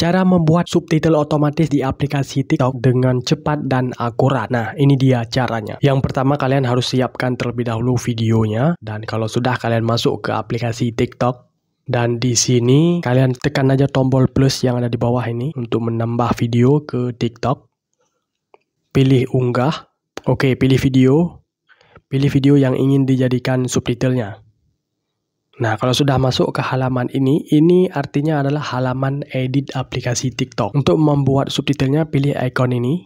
Cara membuat subtitle otomatis di aplikasi TikTok dengan cepat dan akurat. Nah, ini dia caranya. Yang pertama, kalian harus siapkan terlebih dahulu videonya. Dan kalau sudah kalian masuk ke aplikasi TikTok, dan di sini kalian tekan aja tombol plus yang ada di bawah ini untuk menambah video ke TikTok. Pilih unggah. Oke, pilih video. Pilih video yang ingin dijadikan subtitlenya. Nah, kalau sudah masuk ke halaman ini, ini artinya adalah halaman edit aplikasi TikTok. Untuk membuat subtitlenya, pilih icon ini.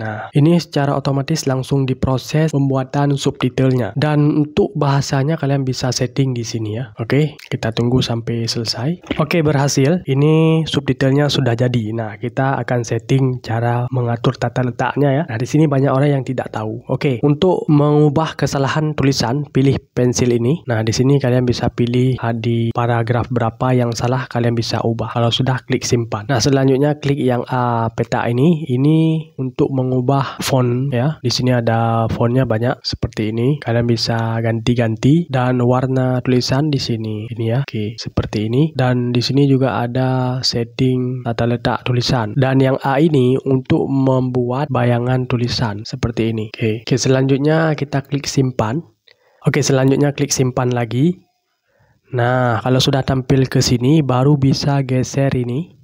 Nah, ini secara otomatis langsung diproses pembuatan subtitlenya. Dan untuk bahasanya kalian bisa setting di sini ya. Oke, kita tunggu sampai selesai. Oke, berhasil. Ini subtitlenya sudah jadi. Nah, kita akan setting cara mengatur tata letaknya ya. Nah, di sini banyak orang yang tidak tahu. Oke, untuk mengubah kesalahan tulisan, pilih pensil ini. Nah, di sini kalian bisa pilih di paragraf berapa yang salah kalian bisa ubah. Kalau sudah klik simpan. Nah, selanjutnya klik yang A peta ini. Ini untuk mengubah font ya. Di sini ada fontnya banyak seperti ini. Kalian bisa ganti-ganti dan warna tulisan di sini ini ya. Oke, seperti ini dan di sini juga ada setting tata letak tulisan. Dan yang A ini untuk membuat bayangan tulisan seperti ini. Oke. Oke, selanjutnya kita klik simpan. Oke, selanjutnya klik simpan lagi. Nah, kalau sudah tampil ke sini baru bisa geser ini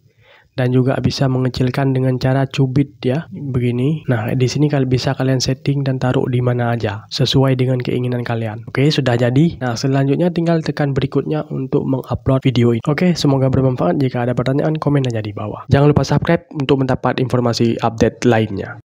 dan juga bisa mengecilkan dengan cara cubit ya begini nah di sini kalian bisa kalian setting dan taruh di mana aja sesuai dengan keinginan kalian oke sudah jadi nah selanjutnya tinggal tekan berikutnya untuk mengupload video ini oke semoga bermanfaat jika ada pertanyaan komen aja di bawah jangan lupa subscribe untuk mendapat informasi update lainnya